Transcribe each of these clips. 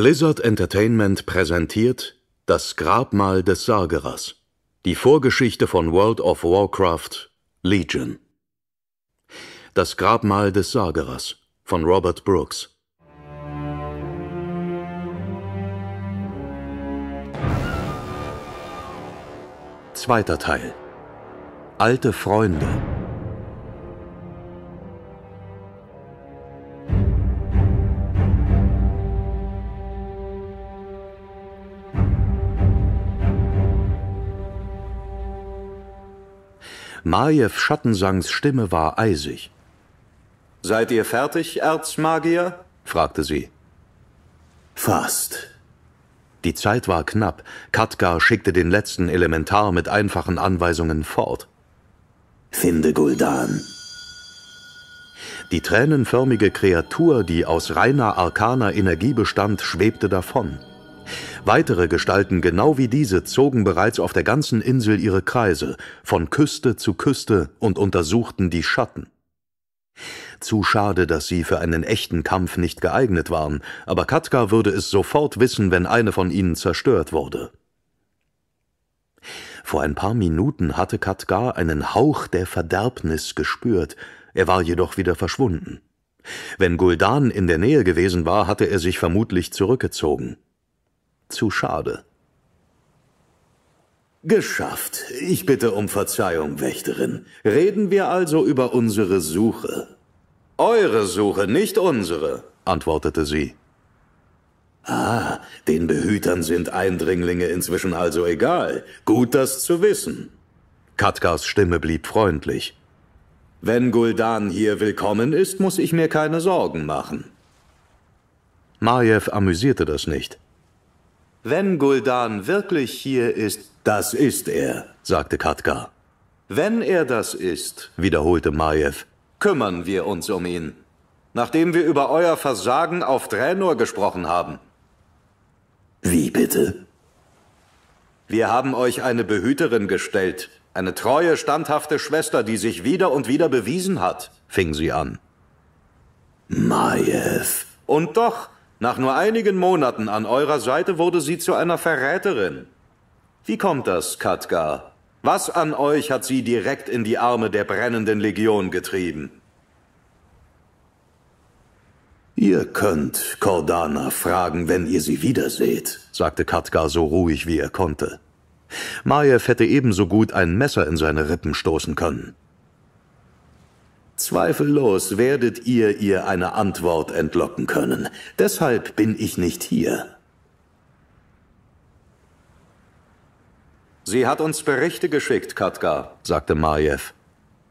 Blizzard Entertainment präsentiert Das Grabmal des Sargerers. Die Vorgeschichte von World of Warcraft Legion. Das Grabmal des Sargerers von Robert Brooks. Zweiter Teil. Alte Freunde. Majew Schattensangs Stimme war eisig. Seid ihr fertig, Erzmagier? fragte sie. Fast. Die Zeit war knapp. Katkar schickte den letzten Elementar mit einfachen Anweisungen fort. Finde Guldan. Die tränenförmige Kreatur, die aus reiner arkaner Energie bestand, schwebte davon. Weitere Gestalten genau wie diese zogen bereits auf der ganzen Insel ihre Kreise, von Küste zu Küste und untersuchten die Schatten. Zu schade, dass sie für einen echten Kampf nicht geeignet waren, aber Katka würde es sofort wissen, wenn eine von ihnen zerstört wurde. Vor ein paar Minuten hatte Katka einen Hauch der Verderbnis gespürt, er war jedoch wieder verschwunden. Wenn Guldan in der Nähe gewesen war, hatte er sich vermutlich zurückgezogen zu schade. Geschafft. Ich bitte um Verzeihung, Wächterin. Reden wir also über unsere Suche. Eure Suche, nicht unsere, antwortete sie. Ah, den Behütern sind Eindringlinge inzwischen also egal. Gut, das zu wissen. Katkars Stimme blieb freundlich. Wenn Guldan hier willkommen ist, muss ich mir keine Sorgen machen. Majew amüsierte das nicht. Wenn Guldan wirklich hier ist... Das ist er, sagte Katka. Wenn er das ist, wiederholte Majew, kümmern wir uns um ihn. Nachdem wir über euer Versagen auf Dränor gesprochen haben. Wie bitte? Wir haben euch eine Behüterin gestellt. Eine treue, standhafte Schwester, die sich wieder und wieder bewiesen hat, fing sie an. Majew. Und doch, nach nur einigen Monaten an eurer Seite wurde sie zu einer Verräterin. Wie kommt das, Katka? Was an euch hat sie direkt in die Arme der brennenden Legion getrieben? Ihr könnt Cordana fragen, wenn ihr sie wiederseht, sagte Katka so ruhig, wie er konnte. Majew hätte ebenso gut ein Messer in seine Rippen stoßen können. Zweifellos werdet ihr ihr eine Antwort entlocken können. Deshalb bin ich nicht hier. Sie hat uns Berichte geschickt, Katka, sagte Marjew.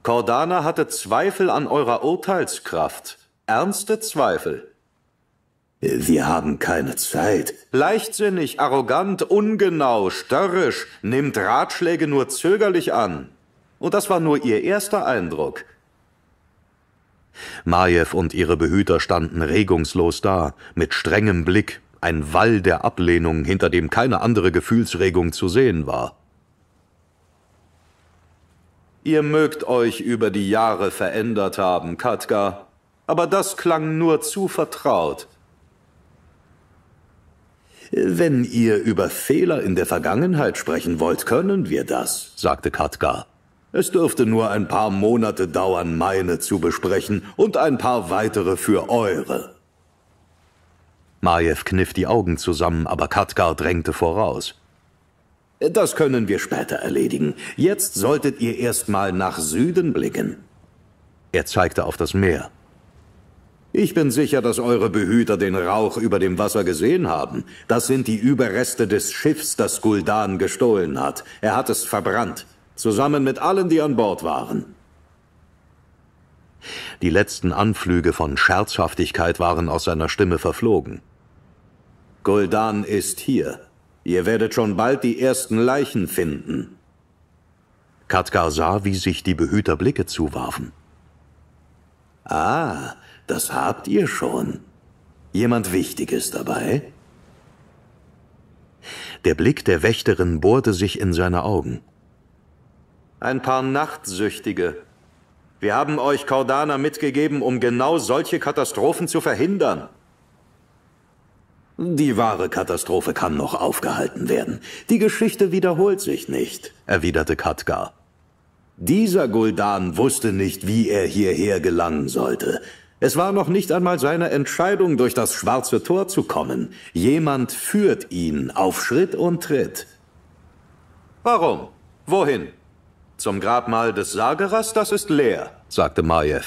Cordana hatte Zweifel an eurer Urteilskraft. Ernste Zweifel. Wir haben keine Zeit. Leichtsinnig, arrogant, ungenau, störrisch, nimmt Ratschläge nur zögerlich an. Und das war nur ihr erster Eindruck. Majew und ihre Behüter standen regungslos da, mit strengem Blick, ein Wall der Ablehnung, hinter dem keine andere Gefühlsregung zu sehen war. Ihr mögt euch über die Jahre verändert haben, Katka, aber das klang nur zu vertraut. Wenn ihr über Fehler in der Vergangenheit sprechen wollt, können wir das, sagte Katka. Es dürfte nur ein paar Monate dauern, meine zu besprechen und ein paar weitere für eure. Majew kniff die Augen zusammen, aber Katkar drängte voraus. Das können wir später erledigen. Jetzt solltet ihr erstmal nach Süden blicken. Er zeigte auf das Meer. Ich bin sicher, dass eure Behüter den Rauch über dem Wasser gesehen haben. Das sind die Überreste des Schiffs, das Guldan gestohlen hat. Er hat es verbrannt zusammen mit allen, die an Bord waren. Die letzten Anflüge von Scherzhaftigkeit waren aus seiner Stimme verflogen. Guldan ist hier. Ihr werdet schon bald die ersten Leichen finden. Katgar sah, wie sich die Behüter Blicke zuwarfen. Ah, das habt ihr schon. Jemand Wichtiges dabei? Der Blick der Wächterin bohrte sich in seine Augen ein paar Nachtsüchtige. Wir haben euch Cordana mitgegeben, um genau solche Katastrophen zu verhindern. Die wahre Katastrophe kann noch aufgehalten werden. Die Geschichte wiederholt sich nicht, erwiderte Katka. Dieser Guldan wusste nicht, wie er hierher gelangen sollte. Es war noch nicht einmal seine Entscheidung, durch das schwarze Tor zu kommen. Jemand führt ihn auf Schritt und Tritt. Warum? Wohin? Zum Grabmal des Sagerers, das ist leer, sagte Majew.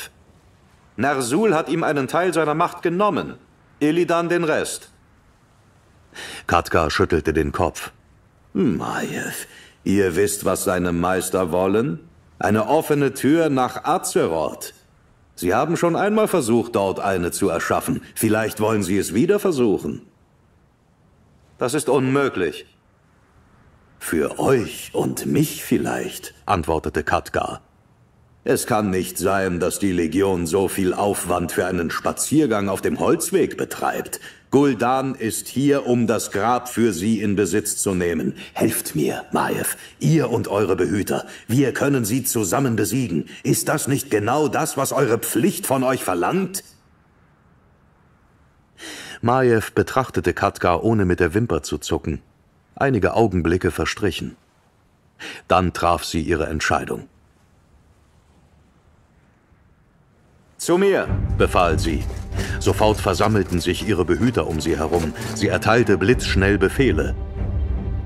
Nersul hat ihm einen Teil seiner Macht genommen, Illidan den Rest. Katka schüttelte den Kopf. Majew, ihr wisst, was seine Meister wollen? Eine offene Tür nach Azeroth. Sie haben schon einmal versucht, dort eine zu erschaffen. Vielleicht wollen sie es wieder versuchen. Das ist unmöglich, für euch und mich vielleicht, antwortete Katka. Es kann nicht sein, dass die Legion so viel Aufwand für einen Spaziergang auf dem Holzweg betreibt. Guldan ist hier, um das Grab für sie in Besitz zu nehmen. Helft mir, Maiev, ihr und eure Behüter. Wir können sie zusammen besiegen. Ist das nicht genau das, was eure Pflicht von euch verlangt? Maiev betrachtete Katka, ohne mit der Wimper zu zucken. Einige Augenblicke verstrichen. Dann traf sie ihre Entscheidung. Zu mir, befahl sie. Sofort versammelten sich ihre Behüter um sie herum. Sie erteilte blitzschnell Befehle.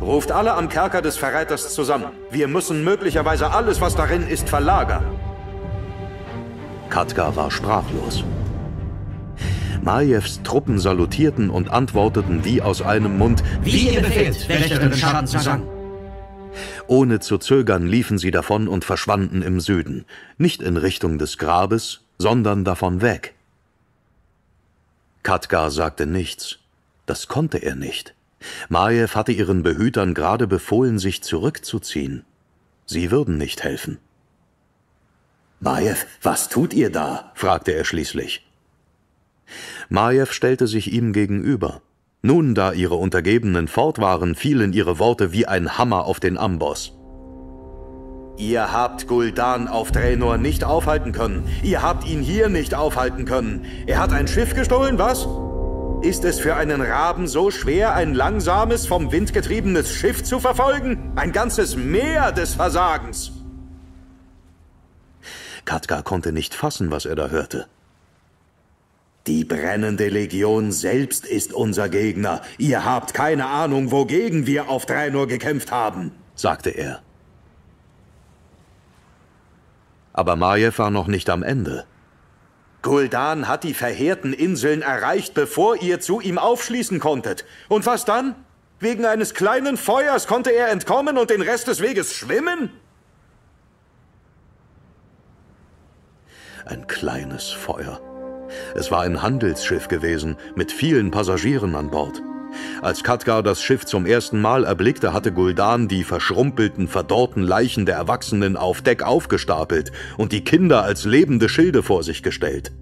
Ruft alle am Kerker des Verräters zusammen. Wir müssen möglicherweise alles, was darin ist, verlagern. Katka war sprachlos. Majews Truppen salutierten und antworteten wie aus einem Mund, »Wie ihr befehlt, Wächterin Schatenzusang!« Ohne zu zögern liefen sie davon und verschwanden im Süden, nicht in Richtung des Grabes, sondern davon weg. Katgar sagte nichts. Das konnte er nicht. Majew hatte ihren Behütern gerade befohlen, sich zurückzuziehen. Sie würden nicht helfen. Majew, was tut ihr da? fragte er schließlich. Majew stellte sich ihm gegenüber. Nun, da ihre Untergebenen fort waren, fielen ihre Worte wie ein Hammer auf den Amboss. Ihr habt Guldan auf Draenor nicht aufhalten können. Ihr habt ihn hier nicht aufhalten können. Er hat ein Schiff gestohlen, was? Ist es für einen Raben so schwer, ein langsames, vom Wind getriebenes Schiff zu verfolgen? Ein ganzes Meer des Versagens! Katka konnte nicht fassen, was er da hörte. Die brennende Legion selbst ist unser Gegner. Ihr habt keine Ahnung, wogegen wir auf Draenor gekämpft haben, sagte er. Aber Marjew war noch nicht am Ende. Guldan hat die verheerten Inseln erreicht, bevor ihr zu ihm aufschließen konntet. Und was dann? Wegen eines kleinen Feuers konnte er entkommen und den Rest des Weges schwimmen? Ein kleines Feuer. Es war ein Handelsschiff gewesen, mit vielen Passagieren an Bord. Als Khadgar das Schiff zum ersten Mal erblickte, hatte Guldan die verschrumpelten, verdorrten Leichen der Erwachsenen auf Deck aufgestapelt und die Kinder als lebende Schilde vor sich gestellt.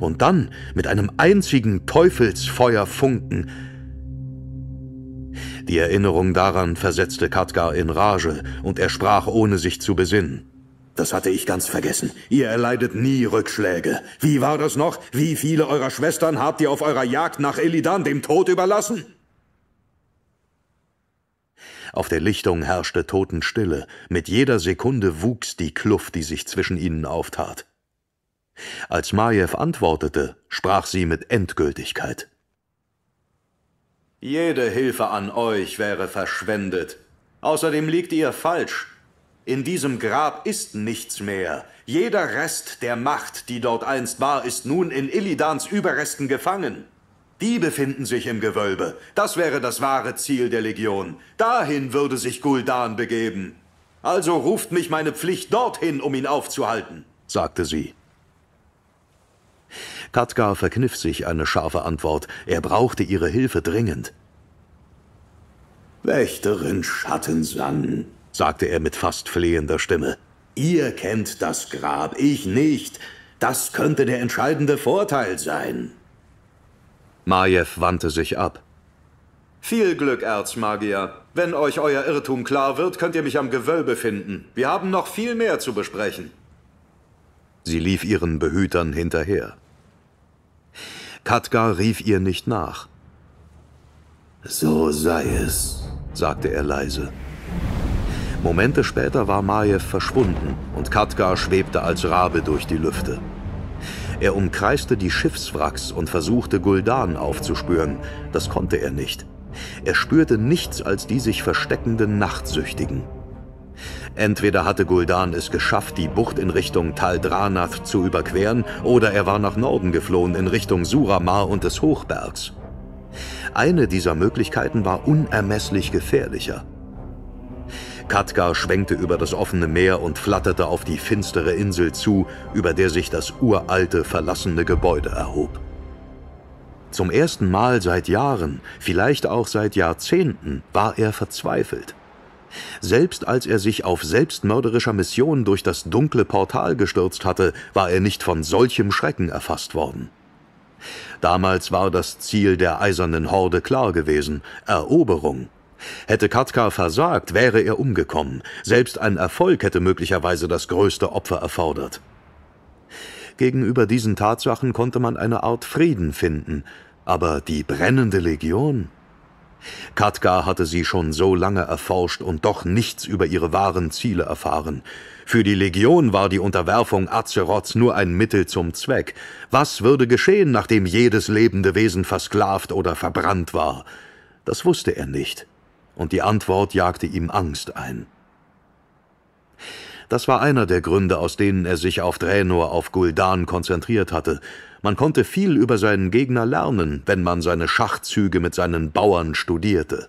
Und dann, mit einem einzigen Teufelsfeuerfunken, die Erinnerung daran versetzte Khadgar in Rage, und er sprach, ohne sich zu besinnen. Das hatte ich ganz vergessen. Ihr erleidet nie Rückschläge. Wie war das noch? Wie viele eurer Schwestern habt ihr auf eurer Jagd nach Elidan dem Tod überlassen? Auf der Lichtung herrschte Totenstille. Mit jeder Sekunde wuchs die Kluft, die sich zwischen ihnen auftat. Als Majew antwortete, sprach sie mit Endgültigkeit. Jede Hilfe an euch wäre verschwendet. Außerdem liegt ihr falsch, in diesem Grab ist nichts mehr. Jeder Rest der Macht, die dort einst war, ist nun in Illidans Überresten gefangen. Die befinden sich im Gewölbe. Das wäre das wahre Ziel der Legion. Dahin würde sich Guldan begeben. Also ruft mich meine Pflicht dorthin, um ihn aufzuhalten, sagte sie. Katka verkniff sich eine scharfe Antwort. Er brauchte ihre Hilfe dringend. Wächterin Schattensand, sagte er mit fast flehender Stimme. Ihr kennt das Grab, ich nicht. Das könnte der entscheidende Vorteil sein. Majew wandte sich ab. Viel Glück, Erzmagier. Wenn euch euer Irrtum klar wird, könnt ihr mich am Gewölbe finden. Wir haben noch viel mehr zu besprechen. Sie lief ihren Behütern hinterher. Katgar rief ihr nicht nach. So sei es, sagte er leise. Momente später war Majew verschwunden und Katka schwebte als Rabe durch die Lüfte. Er umkreiste die Schiffswracks und versuchte, Guldan aufzuspüren. Das konnte er nicht. Er spürte nichts als die sich versteckenden Nachtsüchtigen. Entweder hatte Guldan es geschafft, die Bucht in Richtung Taldranath zu überqueren, oder er war nach Norden geflohen, in Richtung Suramar und des Hochbergs. Eine dieser Möglichkeiten war unermesslich gefährlicher – Katka schwenkte über das offene Meer und flatterte auf die finstere Insel zu, über der sich das uralte, verlassene Gebäude erhob. Zum ersten Mal seit Jahren, vielleicht auch seit Jahrzehnten, war er verzweifelt. Selbst als er sich auf selbstmörderischer Mission durch das dunkle Portal gestürzt hatte, war er nicht von solchem Schrecken erfasst worden. Damals war das Ziel der eisernen Horde klar gewesen Eroberung, Hätte Katka versagt, wäre er umgekommen. Selbst ein Erfolg hätte möglicherweise das größte Opfer erfordert. Gegenüber diesen Tatsachen konnte man eine Art Frieden finden, aber die brennende Legion? Katka hatte sie schon so lange erforscht und doch nichts über ihre wahren Ziele erfahren. Für die Legion war die Unterwerfung Azeroths nur ein Mittel zum Zweck. Was würde geschehen, nachdem jedes lebende Wesen versklavt oder verbrannt war? Das wusste er nicht und die Antwort jagte ihm Angst ein. Das war einer der Gründe, aus denen er sich auf Draenor auf Guldan konzentriert hatte. Man konnte viel über seinen Gegner lernen, wenn man seine Schachzüge mit seinen Bauern studierte.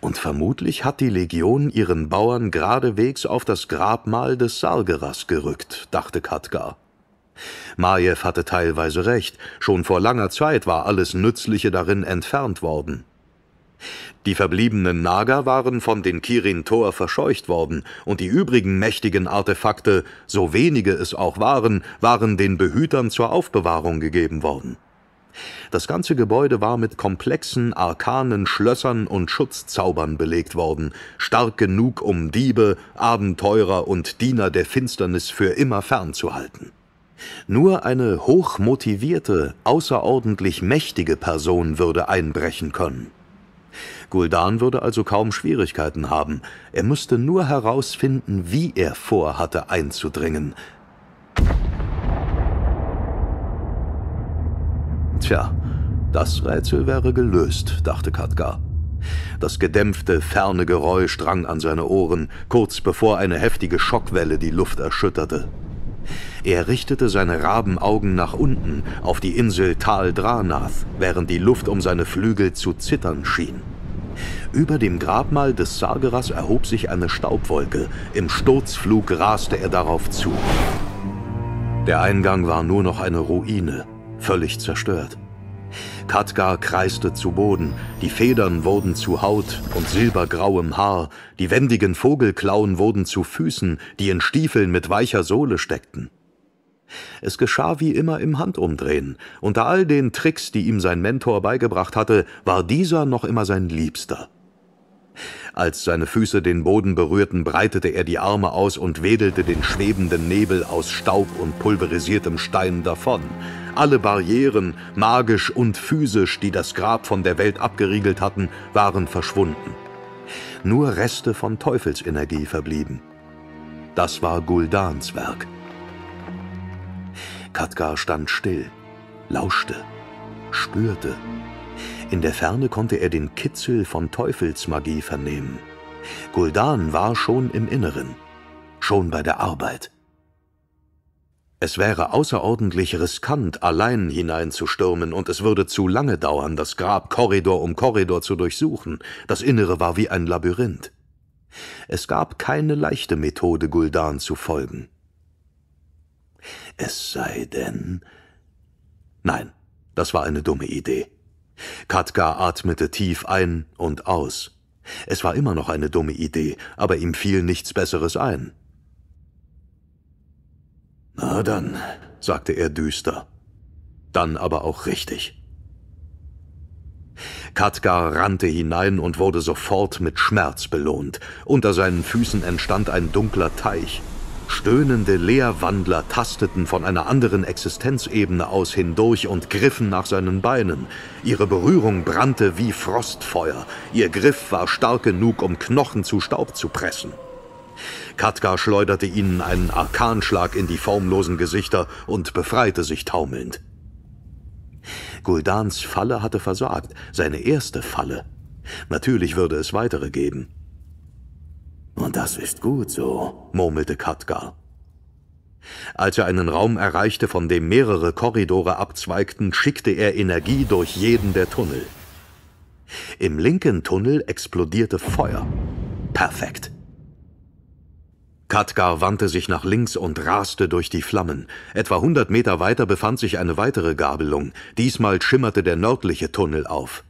Und vermutlich hat die Legion ihren Bauern geradewegs auf das Grabmal des Sargeras gerückt, dachte Katgar. Majew hatte teilweise recht, schon vor langer Zeit war alles Nützliche darin entfernt worden. Die verbliebenen Naga waren von den Kirin Tor verscheucht worden, und die übrigen mächtigen Artefakte, so wenige es auch waren, waren den Behütern zur Aufbewahrung gegeben worden. Das ganze Gebäude war mit komplexen, arkanen Schlössern und Schutzzaubern belegt worden, stark genug, um Diebe, Abenteurer und Diener der Finsternis für immer fernzuhalten. Nur eine hochmotivierte, außerordentlich mächtige Person würde einbrechen können. Guldan würde also kaum Schwierigkeiten haben. Er müsste nur herausfinden, wie er vorhatte einzudringen. Tja, das Rätsel wäre gelöst, dachte Katgar. Das gedämpfte, ferne Geräusch drang an seine Ohren, kurz bevor eine heftige Schockwelle die Luft erschütterte. Er richtete seine Rabenaugen nach unten auf die Insel Tal Dranath, während die Luft um seine Flügel zu zittern schien. Über dem Grabmal des Sageras erhob sich eine Staubwolke. Im Sturzflug raste er darauf zu. Der Eingang war nur noch eine Ruine, völlig zerstört. Katgar kreiste zu Boden, die Federn wurden zu Haut und silbergrauem Haar, die wendigen Vogelklauen wurden zu Füßen, die in Stiefeln mit weicher Sohle steckten. Es geschah wie immer im Handumdrehen. Unter all den Tricks, die ihm sein Mentor beigebracht hatte, war dieser noch immer sein Liebster. Als seine Füße den Boden berührten, breitete er die Arme aus und wedelte den schwebenden Nebel aus Staub und pulverisiertem Stein davon. Alle Barrieren, magisch und physisch, die das Grab von der Welt abgeriegelt hatten, waren verschwunden. Nur Reste von Teufelsenergie verblieben. Das war Guldans Werk. Katgar stand still, lauschte, spürte. In der Ferne konnte er den Kitzel von Teufelsmagie vernehmen. Guldan war schon im Inneren, schon bei der Arbeit. Es wäre außerordentlich riskant, allein hineinzustürmen, und es würde zu lange dauern, das Grab Korridor um Korridor zu durchsuchen. Das Innere war wie ein Labyrinth. Es gab keine leichte Methode, Guldan zu folgen. Es sei denn... Nein, das war eine dumme Idee. Katka atmete tief ein und aus. Es war immer noch eine dumme Idee, aber ihm fiel nichts Besseres ein. Na dann, sagte er düster. Dann aber auch richtig. Katka rannte hinein und wurde sofort mit Schmerz belohnt. Unter seinen Füßen entstand ein dunkler Teich. Stöhnende Leerwandler tasteten von einer anderen Existenzebene aus hindurch und griffen nach seinen Beinen. Ihre Berührung brannte wie Frostfeuer. Ihr Griff war stark genug, um Knochen zu Staub zu pressen. Katka schleuderte ihnen einen Arkanschlag in die formlosen Gesichter und befreite sich taumelnd. Guldans Falle hatte versagt, seine erste Falle. Natürlich würde es weitere geben. Und das ist gut so, murmelte Katka. Als er einen Raum erreichte, von dem mehrere Korridore abzweigten, schickte er Energie durch jeden der Tunnel. Im linken Tunnel explodierte Feuer. Perfekt. Katkar wandte sich nach links und raste durch die Flammen. Etwa 100 Meter weiter befand sich eine weitere Gabelung. Diesmal schimmerte der nördliche Tunnel auf.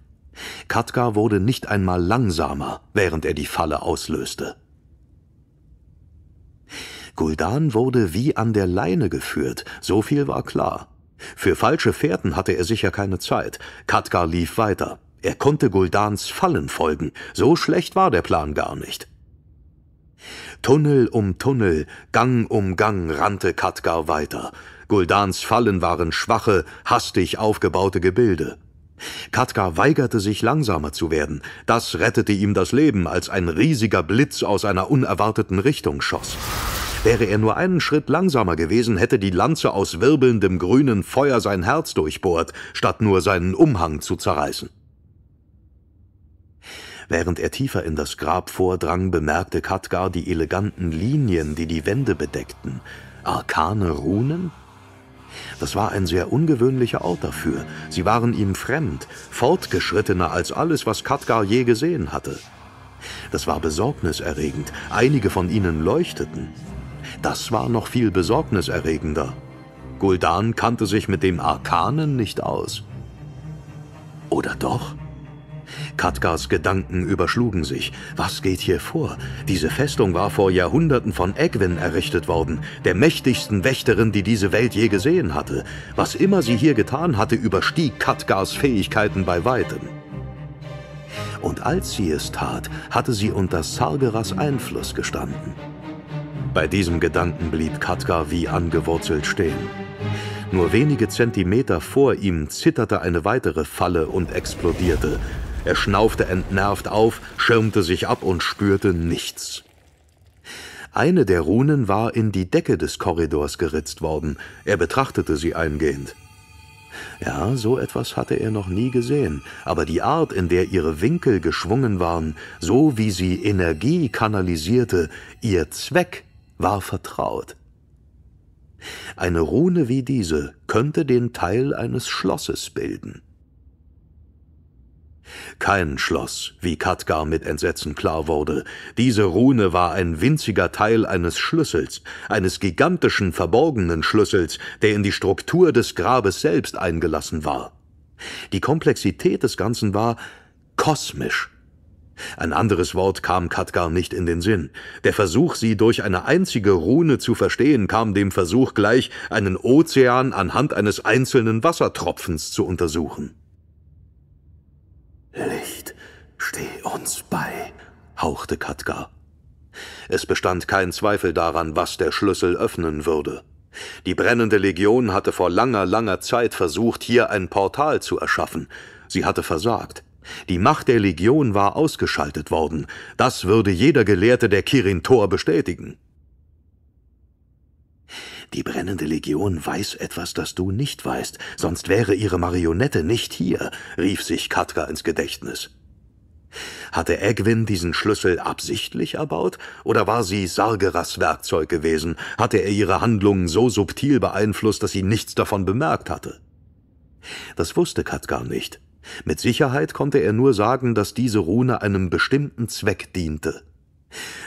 Katkar wurde nicht einmal langsamer, während er die Falle auslöste. Guldan wurde wie an der Leine geführt, so viel war klar. Für falsche Fährten hatte er sicher keine Zeit. Katgar lief weiter. Er konnte Guldans Fallen folgen. So schlecht war der Plan gar nicht. Tunnel um Tunnel, Gang um Gang rannte Katgar weiter. Guldans Fallen waren schwache, hastig aufgebaute Gebilde. Katgar weigerte sich, langsamer zu werden. Das rettete ihm das Leben, als ein riesiger Blitz aus einer unerwarteten Richtung schoss. Wäre er nur einen Schritt langsamer gewesen, hätte die Lanze aus wirbelndem grünen Feuer sein Herz durchbohrt, statt nur seinen Umhang zu zerreißen. Während er tiefer in das Grab vordrang, bemerkte Khadgar die eleganten Linien, die die Wände bedeckten. Arkane Runen? Das war ein sehr ungewöhnlicher Ort dafür. Sie waren ihm fremd, fortgeschrittener als alles, was Khadgar je gesehen hatte. Das war besorgniserregend. Einige von ihnen leuchteten. Das war noch viel besorgniserregender. Guldan kannte sich mit dem Arkanen nicht aus. Oder doch? Katkas Gedanken überschlugen sich. Was geht hier vor? Diese Festung war vor Jahrhunderten von Egwin errichtet worden, der mächtigsten Wächterin, die diese Welt je gesehen hatte. Was immer sie hier getan hatte, überstieg Katgas Fähigkeiten bei weitem. Und als sie es tat, hatte sie unter Sargeras Einfluss gestanden. Bei diesem Gedanken blieb Katka wie angewurzelt stehen. Nur wenige Zentimeter vor ihm zitterte eine weitere Falle und explodierte. Er schnaufte entnervt auf, schirmte sich ab und spürte nichts. Eine der Runen war in die Decke des Korridors geritzt worden. Er betrachtete sie eingehend. Ja, so etwas hatte er noch nie gesehen, aber die Art, in der ihre Winkel geschwungen waren, so wie sie Energie kanalisierte, ihr Zweck war vertraut. Eine Rune wie diese könnte den Teil eines Schlosses bilden. Kein Schloss, wie Katgar mit Entsetzen klar wurde. Diese Rune war ein winziger Teil eines Schlüssels, eines gigantischen verborgenen Schlüssels, der in die Struktur des Grabes selbst eingelassen war. Die Komplexität des Ganzen war kosmisch. Ein anderes Wort kam Katgar nicht in den Sinn. Der Versuch, sie durch eine einzige Rune zu verstehen, kam dem Versuch gleich, einen Ozean anhand eines einzelnen Wassertropfens zu untersuchen. Licht, steh uns bei, hauchte Katgar. Es bestand kein Zweifel daran, was der Schlüssel öffnen würde. Die brennende Legion hatte vor langer, langer Zeit versucht, hier ein Portal zu erschaffen. Sie hatte versagt. Die Macht der Legion war ausgeschaltet worden. Das würde jeder Gelehrte der Kirin Tor bestätigen. Die brennende Legion weiß etwas, das du nicht weißt, sonst wäre ihre Marionette nicht hier, rief sich Katka ins Gedächtnis. Hatte Egwin diesen Schlüssel absichtlich erbaut, oder war sie Sargeras Werkzeug gewesen, hatte er ihre Handlungen so subtil beeinflusst, dass sie nichts davon bemerkt hatte? Das wusste Katgar nicht, mit Sicherheit konnte er nur sagen, dass diese Rune einem bestimmten Zweck diente.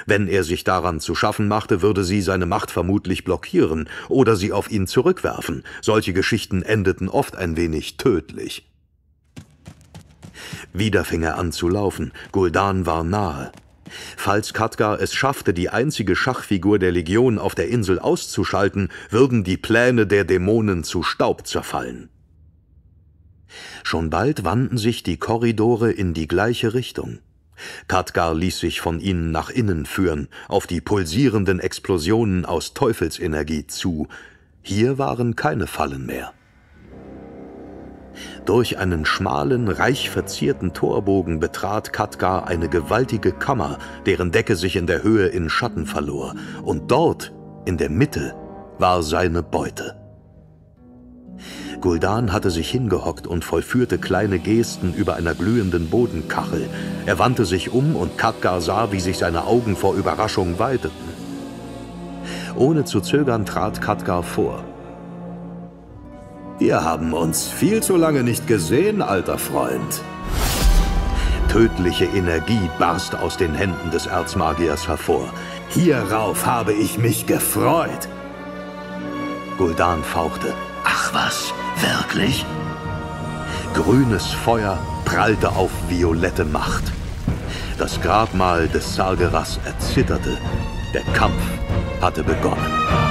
Wenn er sich daran zu schaffen machte, würde sie seine Macht vermutlich blockieren oder sie auf ihn zurückwerfen. Solche Geschichten endeten oft ein wenig tödlich. Wieder fing er an zu laufen. Guldan war nahe. Falls Khadgar es schaffte, die einzige Schachfigur der Legion auf der Insel auszuschalten, würden die Pläne der Dämonen zu Staub zerfallen. Schon bald wandten sich die Korridore in die gleiche Richtung. Khadgar ließ sich von ihnen nach innen führen, auf die pulsierenden Explosionen aus Teufelsenergie zu. Hier waren keine Fallen mehr. Durch einen schmalen, reich verzierten Torbogen betrat Khadgar eine gewaltige Kammer, deren Decke sich in der Höhe in Schatten verlor, und dort, in der Mitte, war seine Beute. Guldan hatte sich hingehockt und vollführte kleine Gesten über einer glühenden Bodenkachel. Er wandte sich um und Khadgar sah, wie sich seine Augen vor Überraschung weiteten. Ohne zu zögern trat Khadgar vor. Wir haben uns viel zu lange nicht gesehen, alter Freund. Tödliche Energie barst aus den Händen des Erzmagiers hervor. Hierauf habe ich mich gefreut. Guldan fauchte. Ach was, wirklich? Grünes Feuer prallte auf violette Macht. Das Grabmal des Sargeras erzitterte. Der Kampf hatte begonnen.